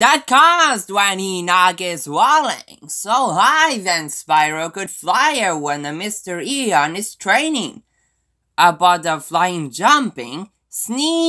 That caused when he knocked his walling so high then Spyro could fly when the Mr. Eon is training. About the flying jumping, sneeze